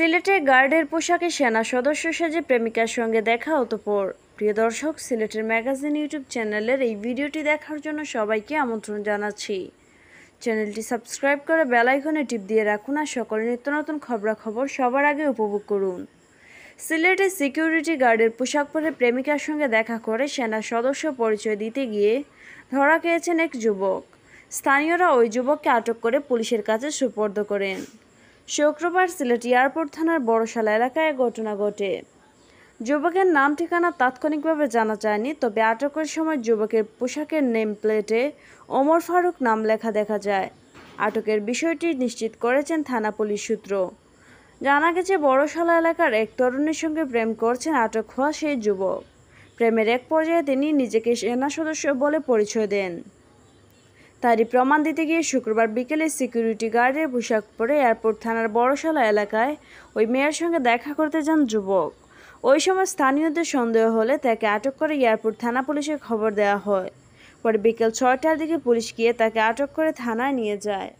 সিলেটে গার্ডের পোশাকে সেনা সদস্য সেজে প্রেমিকার সঙ্গে দেখা অতপর প্রিয় দর্শক সিলেটের ম্যাগাজিন ইউটিউব চ্যানেলের এই ভিডিওটি দেখার জন্য সবাইকে আমন্ত্রণ জানাচ্ছি চ্যানেলটি সাবস্ক্রাইব করে বেলাইকনে টিপ দিয়ে রাখুন আর সকল নিত্য নতুন খবরাখবর সবার আগে উপভোগ করুন সিলেটে সিকিউরিটি গার্ডের পোশাক পরে প্রেমিকার সঙ্গে দেখা করে সেনা সদস্য পরিচয় দিতে গিয়ে ধরা খেয়েছেন এক যুবক স্থানীয়রা ওই যুবককে আটক করে পুলিশের কাছে সুপর্দ করেন শুক্রবার সিলেট এয়ারপোর্ট থানার বড়শালা এলাকায় ঘটনা ঘটে যুবকের নাম ঠিকানা তাৎক্ষণিকভাবে জানা যায়নি তবে আটকের সময় যুবকের পোশাকের নেম প্লেটে ওমর ফারুক নাম লেখা দেখা যায় আটকের বিষয়টি নিশ্চিত করেছেন থানা পুলিশ সূত্র জানা গেছে বড়শালা এলাকার এক তরুণীর সঙ্গে প্রেম করছেন আটক হওয়া সেই যুবক প্রেমের এক পর্যায়ে তিনি নিজেকে সেনা সদস্য বলে পরিচয় দেন তারই প্রমাণ দিতে গিয়ে শুক্রবার বিকেলে সিকিউরিটি গার্ডের পোশাক পরে এয়ারপোর্ট থানার বড়শালা এলাকায় ওই মেয়ের সঙ্গে দেখা করতে যান যুবক ওই সময় স্থানীয়দের সন্দেহ হলে তাকে আটক করে এয়ারপোর্ট থানা পুলিশে খবর দেওয়া হয় পরে বিকেল ছয়টার দিকে পুলিশ গিয়ে তাকে আটক করে থানায় নিয়ে যায়